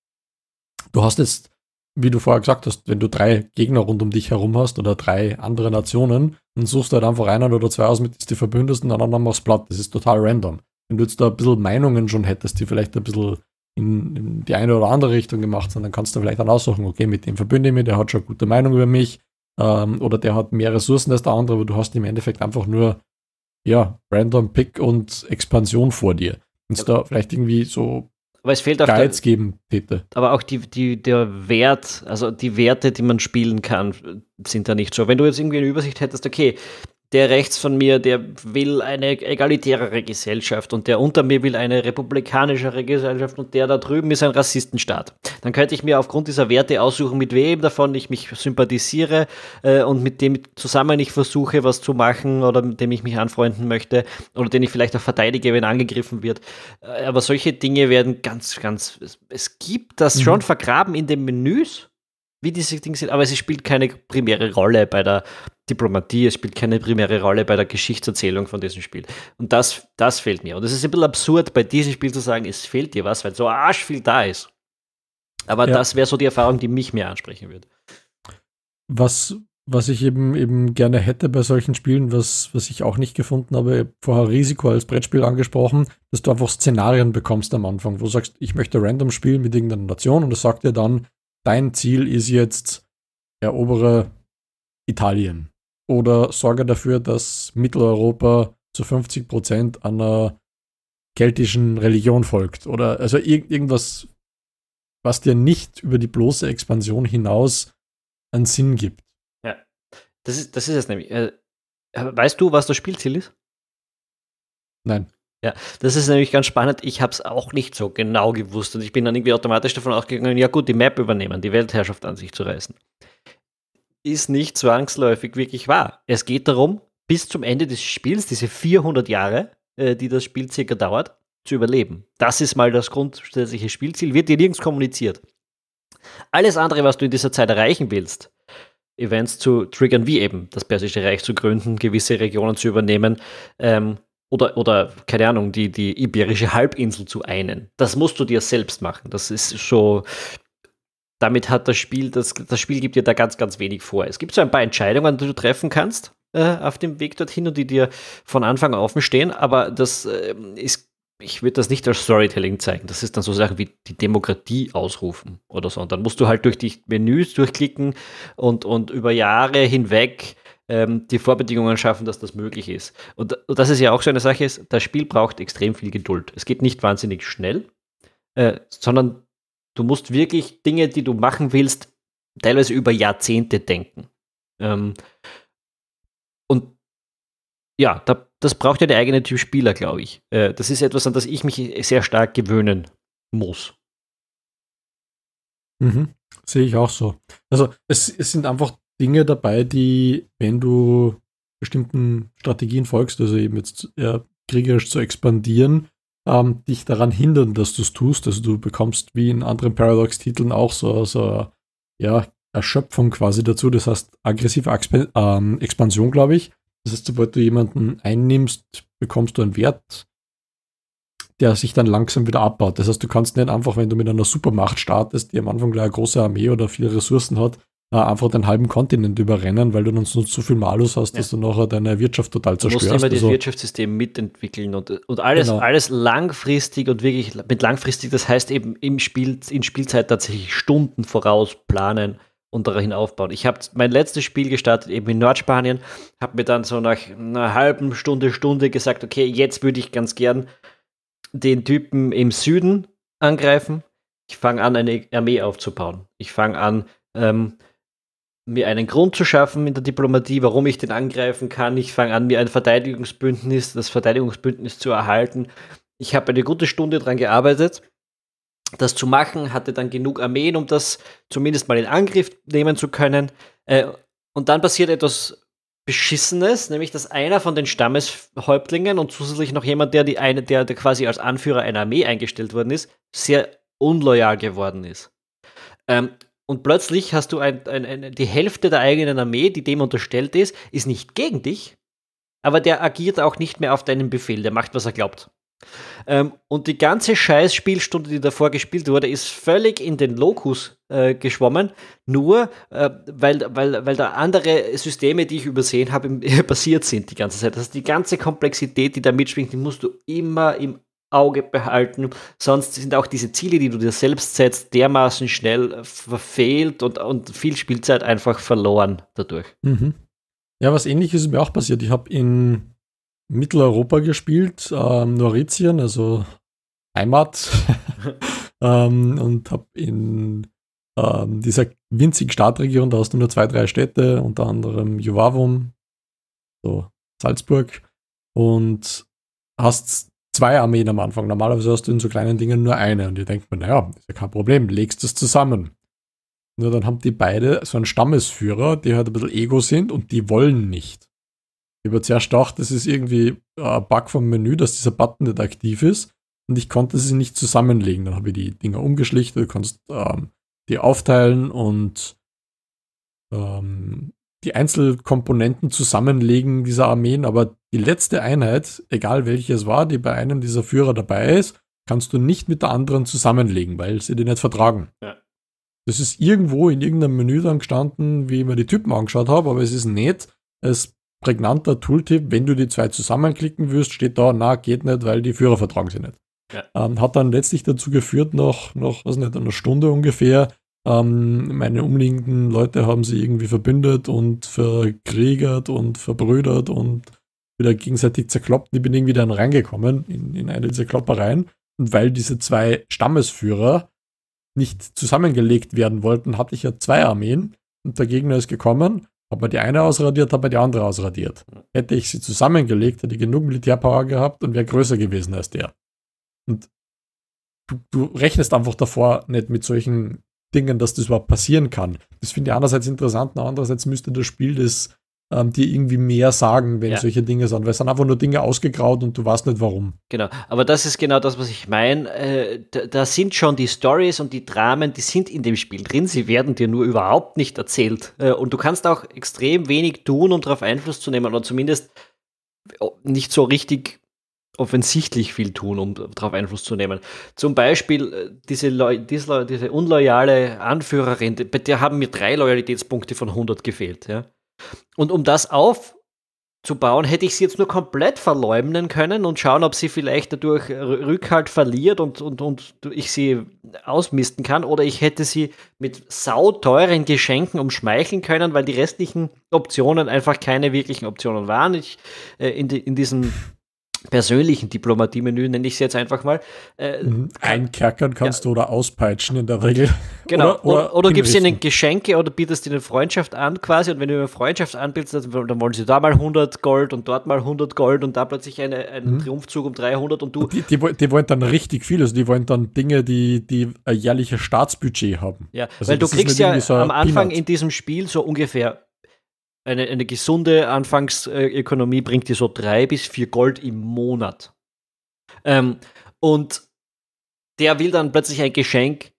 Du hast jetzt, wie du vorher gesagt hast, wenn du drei Gegner rund um dich herum hast oder drei andere Nationen, dann suchst du halt einfach einen oder zwei aus, mit die du verbündest und dann machst du platt. Das ist total random. Wenn du jetzt da ein bisschen Meinungen schon hättest, die vielleicht ein bisschen in, in die eine oder andere Richtung gemacht, sondern kannst du vielleicht dann aussuchen, okay, mit dem verbünde ich mich, der hat schon eine gute Meinung über mich ähm, oder der hat mehr Ressourcen als der andere, aber du hast im Endeffekt einfach nur ja, random Pick und Expansion vor dir. Wenn es da vielleicht irgendwie so aber es fehlt auch Guides der, geben, Peter. Aber auch die, die, der Wert, also die Werte, die man spielen kann, sind da nicht so. Wenn du jetzt irgendwie eine Übersicht hättest, okay, der rechts von mir, der will eine egalitärere Gesellschaft und der unter mir will eine republikanischere Gesellschaft und der da drüben ist ein Rassistenstaat. Dann könnte ich mir aufgrund dieser Werte aussuchen, mit wem davon ich mich sympathisiere äh, und mit dem zusammen ich versuche, was zu machen oder mit dem ich mich anfreunden möchte oder den ich vielleicht auch verteidige, wenn angegriffen wird. Äh, aber solche Dinge werden ganz, ganz, es, es gibt das mhm. schon vergraben in den Menüs wie diese Dinge sind, aber es spielt keine primäre Rolle bei der Diplomatie, es spielt keine primäre Rolle bei der Geschichtserzählung von diesem Spiel. Und das, das fehlt mir. Und es ist ein bisschen absurd, bei diesem Spiel zu sagen, es fehlt dir was, weil so arsch viel da ist. Aber ja. das wäre so die Erfahrung, die mich mehr ansprechen würde. Was, was ich eben, eben gerne hätte bei solchen Spielen, was, was ich auch nicht gefunden habe, vorher Risiko als Brettspiel angesprochen, dass du einfach Szenarien bekommst am Anfang, wo du sagst, ich möchte random spielen mit irgendeiner Nation und das sagt dir dann, dein Ziel ist jetzt, erobere Italien oder sorge dafür, dass Mitteleuropa zu 50 Prozent einer keltischen Religion folgt oder also irg irgendwas, was dir nicht über die bloße Expansion hinaus einen Sinn gibt. Ja, das ist, das ist es nämlich. Äh, äh, weißt du, was das Spielziel ist? Nein. Ja, das ist nämlich ganz spannend. Ich habe es auch nicht so genau gewusst und ich bin dann irgendwie automatisch davon ausgegangen, ja gut, die Map übernehmen, die Weltherrschaft an sich zu reißen. Ist nicht zwangsläufig wirklich wahr. Es geht darum, bis zum Ende des Spiels, diese 400 Jahre, äh, die das Spiel circa dauert, zu überleben. Das ist mal das grundsätzliche Spielziel, wird dir nirgends kommuniziert. Alles andere, was du in dieser Zeit erreichen willst, Events zu triggern, wie eben das Persische Reich zu gründen, gewisse Regionen zu übernehmen, ähm, oder, oder, keine Ahnung, die, die iberische Halbinsel zu einen. Das musst du dir selbst machen. Das ist so, damit hat das Spiel, das, das Spiel gibt dir da ganz, ganz wenig vor. Es gibt so ein paar Entscheidungen, die du treffen kannst äh, auf dem Weg dorthin und die dir von Anfang an offen stehen, aber das äh, ist, ich würde das nicht als Storytelling zeigen. Das ist dann so Sachen wie die Demokratie ausrufen oder so. Und dann musst du halt durch die Menüs durchklicken und, und über Jahre hinweg ähm, die Vorbedingungen schaffen, dass das möglich ist. Und, und das ist ja auch so eine Sache, ist, das Spiel braucht extrem viel Geduld. Es geht nicht wahnsinnig schnell, äh, sondern du musst wirklich Dinge, die du machen willst, teilweise über Jahrzehnte denken. Ähm, und ja, da, das braucht ja der eigene Typ Spieler, glaube ich. Äh, das ist etwas, an das ich mich sehr stark gewöhnen muss. Mhm. Sehe ich auch so. Also es, es sind einfach Dinge dabei, die, wenn du bestimmten Strategien folgst, also eben jetzt äh, kriegerisch zu expandieren, ähm, dich daran hindern, dass du es tust. Also du bekommst wie in anderen Paradox-Titeln auch so, so ja, Erschöpfung quasi dazu. Das heißt aggressive Exp ähm, Expansion, glaube ich. Das heißt, sobald du jemanden einnimmst, bekommst du einen Wert, der sich dann langsam wieder abbaut. Das heißt, du kannst nicht einfach, wenn du mit einer Supermacht startest, die am Anfang gleich eine große Armee oder viele Ressourcen hat, äh, einfach den halben Kontinent überrennen, weil du dann sonst so viel Malus hast, ja. dass du nachher deine Wirtschaft total zerstörst. Du musst immer das also Wirtschaftssystem mitentwickeln und, und alles, genau. alles langfristig und wirklich mit langfristig, das heißt eben im Spiel, in Spielzeit tatsächlich Stunden voraus planen und dahin aufbauen. Ich habe mein letztes Spiel gestartet, eben in Nordspanien, habe mir dann so nach einer halben Stunde, Stunde gesagt, okay, jetzt würde ich ganz gern den Typen im Süden angreifen. Ich fange an, eine Armee aufzubauen. Ich fange an, ähm, mir einen Grund zu schaffen in der Diplomatie, warum ich den angreifen kann. Ich fange an, mir ein Verteidigungsbündnis, das Verteidigungsbündnis zu erhalten. Ich habe eine gute Stunde daran gearbeitet, das zu machen, hatte dann genug Armeen, um das zumindest mal in Angriff nehmen zu können. Äh, und dann passiert etwas Beschissenes, nämlich dass einer von den Stammeshäuptlingen und zusätzlich noch jemand, der, die eine, der, der quasi als Anführer einer Armee eingestellt worden ist, sehr unloyal geworden ist. Ähm, und plötzlich hast du ein, ein, ein, die Hälfte der eigenen Armee, die dem unterstellt ist, ist nicht gegen dich, aber der agiert auch nicht mehr auf deinen Befehl, der macht, was er glaubt. Ähm, und die ganze Scheiß-Spielstunde, die davor gespielt wurde, ist völlig in den Lokus äh, geschwommen, nur äh, weil, weil, weil da andere Systeme, die ich übersehen habe, passiert sind die ganze Zeit. Das heißt, die ganze Komplexität, die da mitschwingt, die musst du immer im Auge behalten. Sonst sind auch diese Ziele, die du dir selbst setzt, dermaßen schnell verfehlt und, und viel Spielzeit einfach verloren dadurch. Mhm. Ja, was ähnliches ist mir auch passiert. Ich habe in Mitteleuropa gespielt, ähm, Norizien, also Heimat, ähm, und habe in ähm, dieser winzigen Stadtregion, da hast du nur zwei, drei Städte, unter anderem Juvavum, so Salzburg, und hast zwei Armeen am Anfang. Normalerweise hast du in so kleinen Dingen nur eine. Und ihr denkt mir, naja, ist ja kein Problem, legst das zusammen. Nur dann haben die beide so einen Stammesführer, die halt ein bisschen Ego sind und die wollen nicht. Ich habe zuerst gedacht, das ist irgendwie äh, ein Bug vom Menü, dass dieser Button nicht aktiv ist und ich konnte sie nicht zusammenlegen. Dann habe ich die Dinger umgeschlichtet, du kannst ähm, die aufteilen und ähm, die Einzelkomponenten zusammenlegen dieser Armeen, aber die letzte Einheit, egal welche es war, die bei einem dieser Führer dabei ist, kannst du nicht mit der anderen zusammenlegen, weil sie die nicht vertragen. Ja. Das ist irgendwo in irgendeinem Menü dann gestanden, wie ich mir die Typen angeschaut habe, aber es ist nicht als prägnanter Tooltip, wenn du die zwei zusammenklicken wirst, steht da, na, geht nicht, weil die Führer vertragen sie nicht. Ja. Ähm, hat dann letztlich dazu geführt, nach, nach was nicht, einer Stunde ungefähr, ähm, meine umliegenden Leute haben sie irgendwie verbündet und verkriegert und verbrüdert und wieder gegenseitig zerkloppt. Ich bin irgendwie dann reingekommen in, in eine dieser Kloppereien. Und weil diese zwei Stammesführer nicht zusammengelegt werden wollten, hatte ich ja zwei Armeen und der Gegner ist gekommen, hat mir die eine ausradiert, hat mir die andere ausradiert. Hätte ich sie zusammengelegt, hätte ich genug Militärpower gehabt und wäre größer gewesen als der. Und du, du rechnest einfach davor nicht mit solchen Dingen, dass das überhaupt passieren kann. Das finde ich einerseits interessant, andererseits müsste das Spiel das ähm, dir irgendwie mehr sagen, wenn ja. solche Dinge sind, weil es sind einfach nur Dinge ausgegraut und du weißt nicht warum. Genau, aber das ist genau das, was ich meine. Äh, da, da, sind schon die Stories und die Dramen, die sind in dem Spiel drin, sie werden dir nur überhaupt nicht erzählt. Äh, und du kannst auch extrem wenig tun, um darauf Einfluss zu nehmen oder zumindest oh, nicht so richtig offensichtlich viel tun, um darauf Einfluss zu nehmen. Zum Beispiel äh, diese, diese, diese unloyale Anführerin, bei der haben mir drei Loyalitätspunkte von 100 gefehlt. Ja? Und um das aufzubauen, hätte ich sie jetzt nur komplett verleumden können und schauen, ob sie vielleicht dadurch Rückhalt verliert und, und, und ich sie ausmisten kann. Oder ich hätte sie mit sauteuren Geschenken umschmeicheln können, weil die restlichen Optionen einfach keine wirklichen Optionen waren. Ich, äh, in, die, in diesem persönlichen Diplomatie-Menü, nenne ich es jetzt einfach mal. Äh, mhm. Einkerkern kannst ja. du oder auspeitschen in der Regel. Genau. Oder, oder, oder gibst ihnen Geschenke oder bietest ihnen Freundschaft an quasi und wenn du ihnen Freundschaft anbietest, dann, dann, wollen sie da mal 100 Gold und dort mal 100 Gold und da plötzlich eine, einen mhm. Triumphzug um 300 und du... Die, die, die, wollen dann richtig viel, also die wollen dann Dinge, die, die ein jährliches Staatsbudget haben. Ja, also weil du kriegst ja so am Anfang Peanut. in diesem Spiel so ungefähr eine, eine gesunde Anfangsökonomie bringt dir so drei bis vier Gold im Monat. Ähm, und der will dann plötzlich ein Geschenk,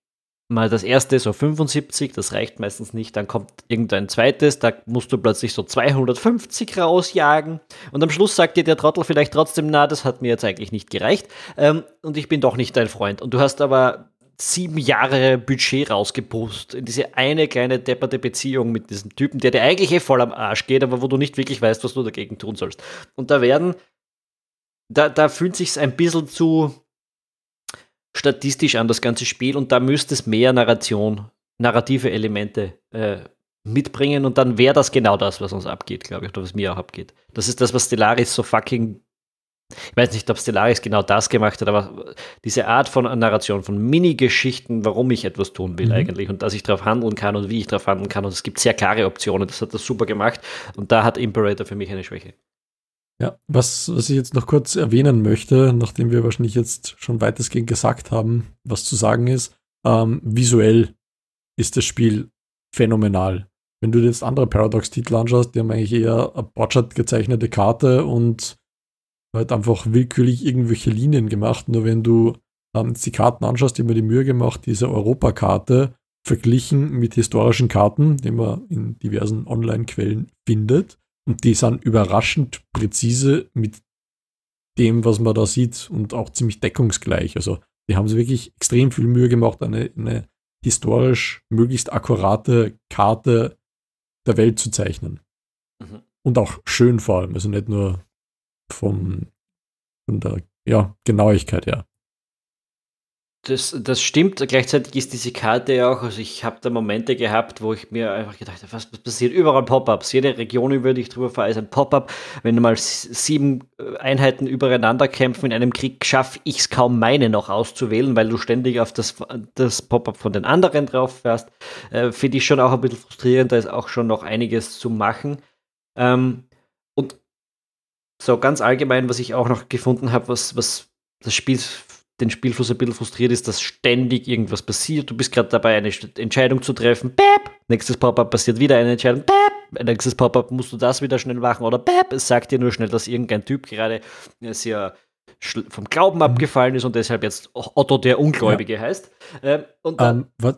mal das erste so 75, das reicht meistens nicht, dann kommt irgendein zweites, da musst du plötzlich so 250 rausjagen und am Schluss sagt dir der Trottel vielleicht trotzdem, na, das hat mir jetzt eigentlich nicht gereicht ähm, und ich bin doch nicht dein Freund und du hast aber sieben Jahre Budget rausgepust in diese eine kleine depperte Beziehung mit diesem Typen, der dir eigentlich eh voll am Arsch geht, aber wo du nicht wirklich weißt, was du dagegen tun sollst. Und da werden, da, da fühlt sich's ein bisschen zu statistisch an, das ganze Spiel, und da müsste es mehr Narration, narrative Elemente äh, mitbringen und dann wäre das genau das, was uns abgeht, glaube ich, oder was mir auch abgeht. Das ist das, was Stellaris so fucking ich weiß nicht, ob Stellaris genau das gemacht hat, aber diese Art von Narration, von Mini-Geschichten, warum ich etwas tun will mhm. eigentlich und dass ich darauf handeln kann und wie ich darauf handeln kann. Und es gibt sehr klare Optionen, das hat das super gemacht und da hat Imperator für mich eine Schwäche. Ja, was, was ich jetzt noch kurz erwähnen möchte, nachdem wir wahrscheinlich jetzt schon weitestgehend gesagt haben, was zu sagen ist, ähm, visuell ist das Spiel phänomenal. Wenn du jetzt andere Paradox-Titel anschaust, die haben eigentlich eher eine Botschat gezeichnete Karte und halt einfach willkürlich irgendwelche Linien gemacht. Nur wenn du ähm, die Karten anschaust, die mir die Mühe gemacht, diese Europakarte verglichen mit historischen Karten, die man in diversen Online-Quellen findet. Und die sind überraschend präzise mit dem, was man da sieht und auch ziemlich deckungsgleich. Also die haben sich wirklich extrem viel Mühe gemacht, eine, eine historisch möglichst akkurate Karte der Welt zu zeichnen. Mhm. Und auch schön vor allem. Also nicht nur vom, von der ja, Genauigkeit her. Das, das stimmt. Gleichzeitig ist diese Karte ja auch, also ich habe da Momente gehabt, wo ich mir einfach gedacht habe, was passiert? Überall Pop-ups. Jede Region, über die ich drüber fahre, ist ein Pop-up. Wenn du mal sieben äh, Einheiten übereinander kämpfen in einem Krieg, schaffe ich es kaum, meine noch auszuwählen, weil du ständig auf das, das Pop-up von den anderen drauf fährst. Äh, Finde ich schon auch ein bisschen frustrierend. Da ist auch schon noch einiges zu machen. Ähm, so ganz allgemein, was ich auch noch gefunden habe, was, was das Spiel, den Spielfluss ein bisschen frustriert, ist, dass ständig irgendwas passiert. Du bist gerade dabei, eine Entscheidung zu treffen. Bäb! Nächstes Pop-up passiert wieder eine Entscheidung. Bäb! Nächstes Pop-up musst du das wieder schnell machen. Oder Bäb! Es sagt dir nur schnell, dass irgendein Typ gerade äh, sehr vom Glauben mhm. abgefallen ist und deshalb jetzt Otto der Ungläubige ja. heißt. Ähm, und dann, ähm, was,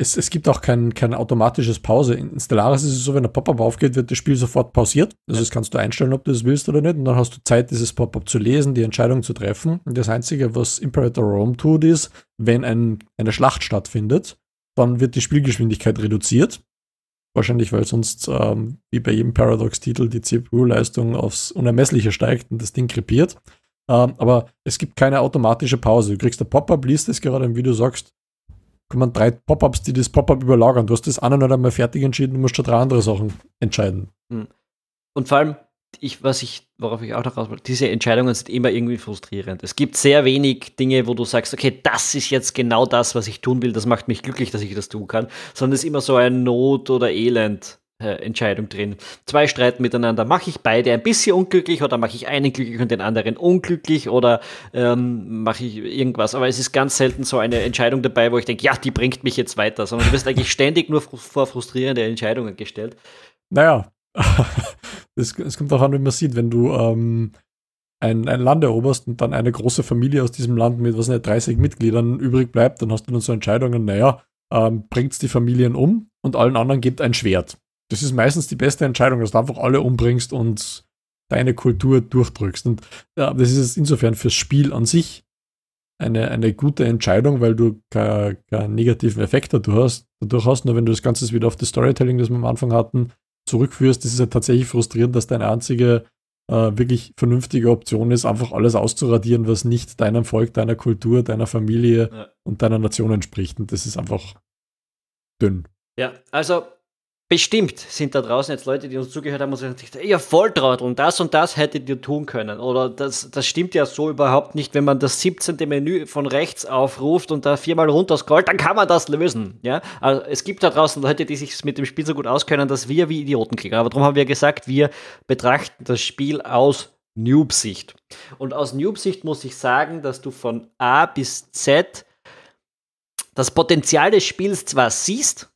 es, es gibt auch kein, kein automatisches Pause. In Stellaris ist es so, wenn ein Pop-up aufgeht, wird das Spiel sofort pausiert. Also das kannst du einstellen, ob du das willst oder nicht. Und dann hast du Zeit, dieses Pop-up zu lesen, die Entscheidung zu treffen. Und das Einzige, was Imperator Rome tut, ist, wenn ein, eine Schlacht stattfindet, dann wird die Spielgeschwindigkeit reduziert. Wahrscheinlich, weil sonst, ähm, wie bei jedem Paradox-Titel, die CPU-Leistung aufs Unermessliche steigt und das Ding krepiert. Ähm, aber es gibt keine automatische Pause. Du kriegst ein Pop-up, liest es gerade, wie du sagst, kommen drei Pop-ups, die das Pop-up überlagern. Du hast das eine nicht einmal fertig entschieden, du musst schon drei andere Sachen entscheiden. Hm. Und vor allem, ich, was ich, worauf ich auch noch raus will, diese Entscheidungen sind immer irgendwie frustrierend. Es gibt sehr wenig Dinge, wo du sagst, okay, das ist jetzt genau das, was ich tun will, das macht mich glücklich, dass ich das tun kann, sondern es ist immer so ein Not oder Elend. Äh, Entscheidung drin. Zwei streiten miteinander. Mache ich beide ein bisschen unglücklich oder mache ich einen glücklich und den anderen unglücklich oder ähm, mache ich irgendwas? Aber es ist ganz selten so eine Entscheidung dabei, wo ich denke, ja, die bringt mich jetzt weiter, sondern du wirst eigentlich ständig nur vor frustrierende Entscheidungen gestellt. Naja, es, kommt darauf an, wie man sieht, wenn du ähm, ein, ein Land eroberst und dann eine große Familie aus diesem Land mit, was nicht, 30 Mitgliedern übrig bleibt, dann hast du dann so Entscheidungen, naja, ähm, bringt es die Familien um und allen anderen gibt ein Schwert das ist meistens die beste Entscheidung, dass du einfach alle umbringst und deine Kultur durchdrückst. Und ja, das ist insofern fürs Spiel an sich eine, eine gute Entscheidung, weil du keinen kein negativen Effekt dadurch hast, dadurch hast. Nur wenn du das Ganze wieder auf das Storytelling, das wir am Anfang hatten, zurückführst, ist es ja tatsächlich frustrierend, dass deine einzige äh, wirklich vernünftige Option ist, einfach alles auszuradieren, was nicht deinem Volk, deiner Kultur, deiner Familie ja. und deiner Nation entspricht. Und das ist einfach dünn. Ja, also Bestimmt sind da draußen jetzt Leute, die uns zugehört haben und sagen, ihr Volltrotteln, das und das hättet ihr tun können. Oder das, das stimmt ja so überhaupt nicht. Wenn man das 17. Menü von rechts aufruft und da viermal runter scrollt, dann kann man das lösen. Ja? Also es gibt da draußen Leute, die sich mit dem Spiel so gut auskennen, dass wir wie Idioten klicken. Aber darum haben wir gesagt, wir betrachten das Spiel aus Noob-Sicht. Und aus Noob-Sicht muss ich sagen, dass du von A bis Z das Potenzial des Spiels zwar siehst,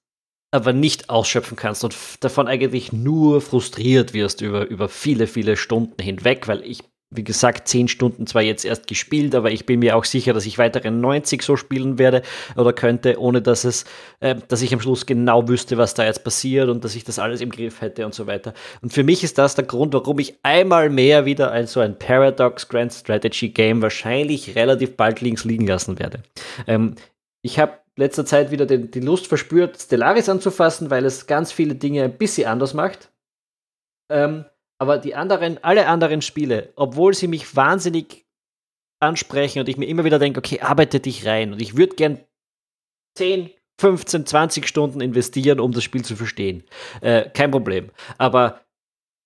aber nicht ausschöpfen kannst und davon eigentlich nur frustriert wirst über, über viele, viele Stunden hinweg, weil ich, wie gesagt, zehn Stunden zwar jetzt erst gespielt, aber ich bin mir auch sicher, dass ich weitere 90 so spielen werde oder könnte, ohne dass es, äh, dass ich am Schluss genau wüsste, was da jetzt passiert und dass ich das alles im Griff hätte und so weiter. Und für mich ist das der Grund, warum ich einmal mehr wieder ein so ein Paradox Grand Strategy Game wahrscheinlich relativ bald links liegen lassen werde. Ähm, ich habe letzter Zeit wieder den, die Lust verspürt, Stellaris anzufassen, weil es ganz viele Dinge ein bisschen anders macht. Ähm, aber die anderen, alle anderen Spiele, obwohl sie mich wahnsinnig ansprechen und ich mir immer wieder denke, okay, arbeite dich rein und ich würde gern 10, 15, 20 Stunden investieren, um das Spiel zu verstehen. Äh, kein Problem. Aber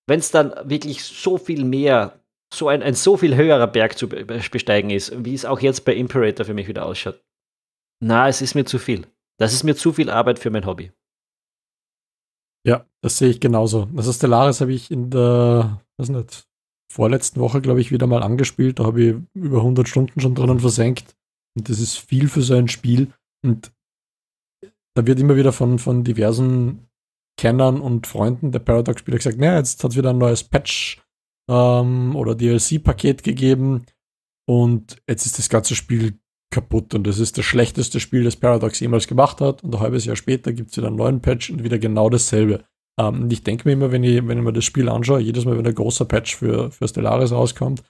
wenn es dann wirklich so viel mehr, so ein, ein so viel höherer Berg zu besteigen ist, wie es auch jetzt bei Imperator für mich wieder ausschaut, na, es ist mir zu viel. Das ist mir zu viel Arbeit für mein Hobby. Ja, das sehe ich genauso. Also Stellaris habe ich in der, weiß nicht, vorletzten Woche, glaube ich, wieder mal angespielt. Da habe ich über 100 Stunden schon drinnen versenkt. Und das ist viel für so ein Spiel. Und da wird immer wieder von, von diversen Kennern und Freunden der Paradox-Spieler gesagt, naja, jetzt hat es wieder ein neues Patch ähm, oder DLC-Paket gegeben und jetzt ist das ganze Spiel kaputt und das ist das schlechteste Spiel, das Paradox jemals gemacht hat. Und ein halbes Jahr später gibt es wieder einen neuen Patch und wieder genau dasselbe. Ähm, und ich denke mir immer, wenn ich, wenn ich mir das Spiel anschaue, jedes Mal, wenn ein großer Patch für, für Stellaris rauskommt,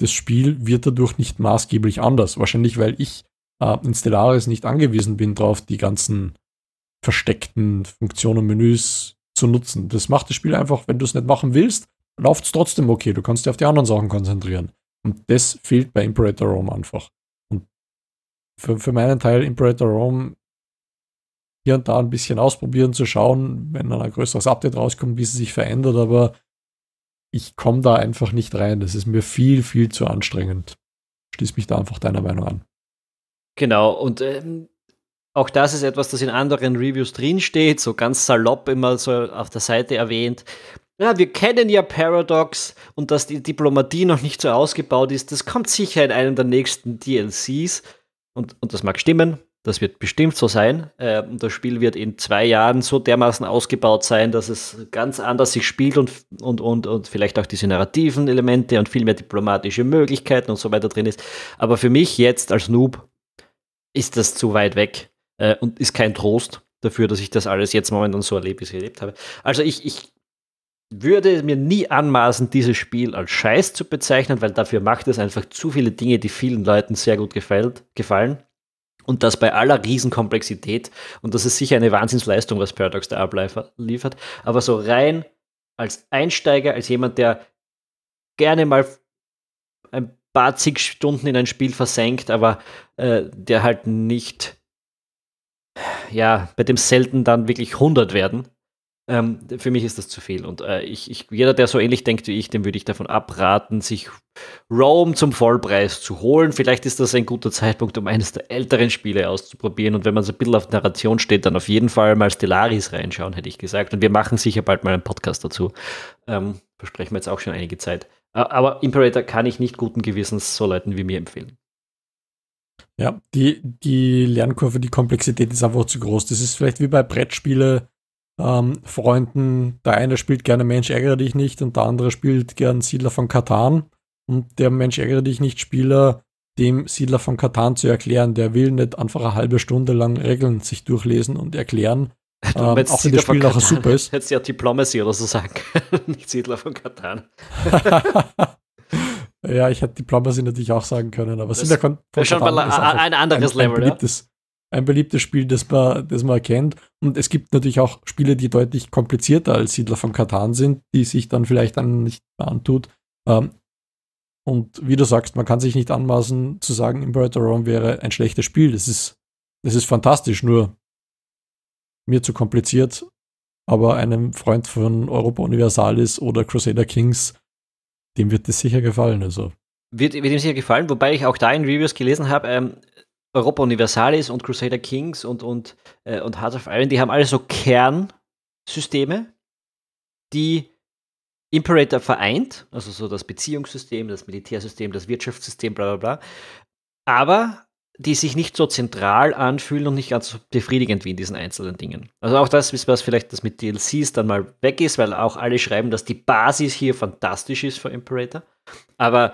das Spiel wird dadurch nicht maßgeblich anders. Wahrscheinlich, weil ich äh, in Stellaris nicht angewiesen bin, drauf die ganzen versteckten Funktionen und Menüs zu nutzen. Das macht das Spiel einfach, wenn du es nicht machen willst, läuft es trotzdem okay. Du kannst dich auf die anderen Sachen konzentrieren. Und das fehlt bei Imperator Rome einfach für, für meinen Teil Imperator Rome hier und da ein bisschen ausprobieren, zu schauen, wenn dann ein größeres Update rauskommt, wie sie sich verändert, aber ich komme da einfach nicht rein. Das ist mir viel, viel zu anstrengend. Schließ mich da einfach deiner Meinung an. Genau, und ähm, auch das ist etwas, das in anderen Reviews drinsteht, so ganz salopp immer so auf der Seite erwähnt. Ja, wir kennen ja Paradox und dass die Diplomatie noch nicht so ausgebaut ist, das kommt sicher in einem der nächsten DLCs und, und das mag stimmen, das wird bestimmt so sein. Äh, und das Spiel wird in zwei Jahren so dermaßen ausgebaut sein, dass es ganz anders sich spielt und, und, und, und vielleicht auch diese narrativen Elemente und viel mehr diplomatische Möglichkeiten und so weiter drin ist. Aber für mich jetzt als Noob ist das zu weit weg äh, und ist kein Trost dafür, dass ich das alles jetzt momentan so erlebt, wie ich es erlebt habe. Also ich, ich würde mir nie anmaßen, dieses Spiel als Scheiß zu bezeichnen, weil dafür macht es einfach zu viele Dinge, die vielen Leuten sehr gut gefällt, gefallen. Und das bei aller Riesenkomplexität. Und das ist sicher eine Wahnsinnsleistung, was Paradox da abliefert. Aber so rein als Einsteiger, als jemand, der gerne mal ein paar zig Stunden in ein Spiel versenkt, aber äh, der halt nicht, ja, bei dem selten dann wirklich 100 werden, ähm, für mich ist das zu viel. Und äh, ich, ich, jeder, der so ähnlich denkt wie ich, dem würde ich davon abraten, sich Rome zum Vollpreis zu holen. Vielleicht ist das ein guter Zeitpunkt, um eines der älteren Spiele auszuprobieren. Und wenn man so ein bisschen auf Narration steht, dann auf jeden Fall mal Stellaris reinschauen, hätte ich gesagt. Und wir machen sicher bald mal einen Podcast dazu. Ähm, versprechen wir jetzt auch schon einige Zeit. Äh, aber Imperator kann ich nicht guten Gewissens so Leuten wie mir empfehlen. Ja, die, die Lernkurve, die Komplexität ist einfach zu groß. Das ist vielleicht wie bei Brettspielen ähm, Freunden, der eine spielt gerne Mensch ärgere dich nicht und der andere spielt gern Siedler von Katan. Und der Mensch ärgere dich nicht Spieler, dem Siedler von Katan zu erklären, der will nicht einfach eine halbe Stunde lang Regeln sich durchlesen und erklären. Du ähm, auch wenn das Spiel auch super ist. Hättest ja Diplomacy oder so sagen können, nicht Siedler von Katan. ja, ich hätte Diplomacy natürlich auch sagen können, aber das Siedler von Katan ist ein, ein anderes ein, Level, ein beliebtes, ein beliebtes Spiel, das man, das man kennt. Und es gibt natürlich auch Spiele, die deutlich komplizierter als Siedler von Katan sind, die sich dann vielleicht einem nicht mehr antut. Ähm, und wie du sagst, man kann sich nicht anmaßen zu sagen, Imperator Rome wäre ein schlechtes Spiel. Das ist, das ist fantastisch, nur mir zu kompliziert. Aber einem Freund von Europa Universalis oder Crusader Kings, dem wird das sicher gefallen. Also wird, wird ihm sicher gefallen, wobei ich auch da in Reviews gelesen habe, ähm, Europa Universalis und Crusader Kings und, und, äh, und Hearts of Iron, die haben alle so Kernsysteme, die Imperator vereint, also so das Beziehungssystem, das Militärsystem, das Wirtschaftssystem, bla bla bla, aber die sich nicht so zentral anfühlen und nicht ganz so befriedigend wie in diesen einzelnen Dingen. Also auch das was vielleicht das mit DLCs dann mal weg ist, weil auch alle schreiben, dass die Basis hier fantastisch ist für Imperator, aber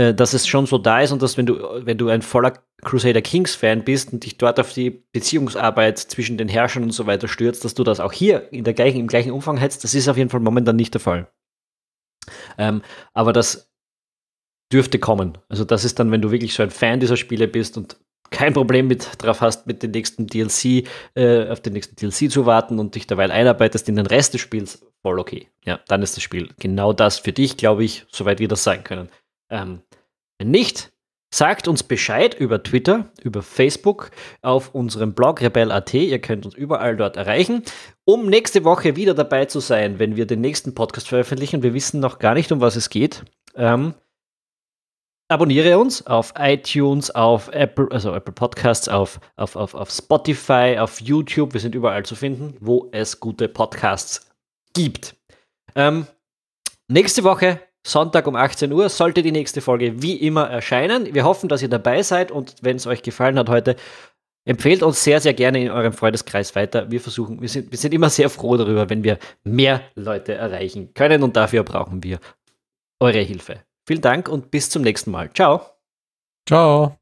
äh, dass es schon so da ist und dass wenn du, wenn du ein voller Crusader Kings Fan bist und dich dort auf die Beziehungsarbeit zwischen den Herrschern und so weiter stürzt, dass du das auch hier in der gleichen, im gleichen Umfang hättest, das ist auf jeden Fall momentan nicht der Fall. Ähm, aber das dürfte kommen. Also das ist dann, wenn du wirklich so ein Fan dieser Spiele bist und kein Problem mit drauf hast, mit dem nächsten DLC, äh, auf den nächsten DLC zu warten und dich dabei einarbeitest in den Rest des Spiels, voll okay. Ja, dann ist das Spiel genau das für dich, glaube ich, soweit wir das sein können. Ähm, wenn nicht, sagt uns Bescheid über Twitter, über Facebook, auf unserem Blog rebel.at. Ihr könnt uns überall dort erreichen, um nächste Woche wieder dabei zu sein, wenn wir den nächsten Podcast veröffentlichen. Wir wissen noch gar nicht, um was es geht. Ähm, abonniere uns auf iTunes, auf Apple, also Apple Podcasts, auf, auf, auf, auf Spotify, auf YouTube. Wir sind überall zu finden, wo es gute Podcasts gibt. Ähm, nächste Woche Sonntag um 18 Uhr sollte die nächste Folge wie immer erscheinen. Wir hoffen, dass ihr dabei seid und wenn es euch gefallen hat heute, empfehlt uns sehr, sehr gerne in eurem Freundeskreis weiter. Wir versuchen, wir sind, wir sind immer sehr froh darüber, wenn wir mehr Leute erreichen können und dafür brauchen wir eure Hilfe. Vielen Dank und bis zum nächsten Mal. Ciao. Ciao.